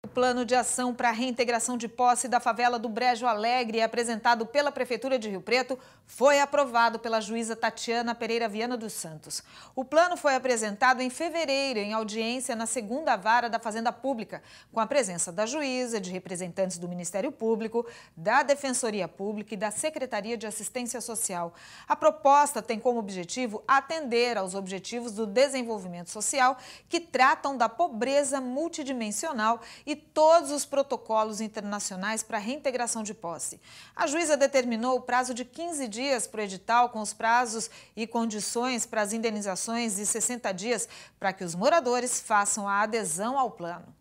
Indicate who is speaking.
Speaker 1: O plano de ação para a reintegração de posse da favela do Brejo Alegre, apresentado pela Prefeitura de Rio Preto, foi aprovado pela juíza Tatiana Pereira Viana dos Santos. O plano foi apresentado em fevereiro, em audiência na segunda vara da Fazenda Pública, com a presença da juíza, de representantes do Ministério Público, da Defensoria Pública e da Secretaria de Assistência Social. A proposta tem como objetivo atender aos objetivos do desenvolvimento social, que tratam da pobreza multidimensional e todos os protocolos internacionais para reintegração de posse. A juíza determinou o prazo de 15 dias para o edital, com os prazos e condições para as indenizações e 60 dias para que os moradores façam a adesão ao plano.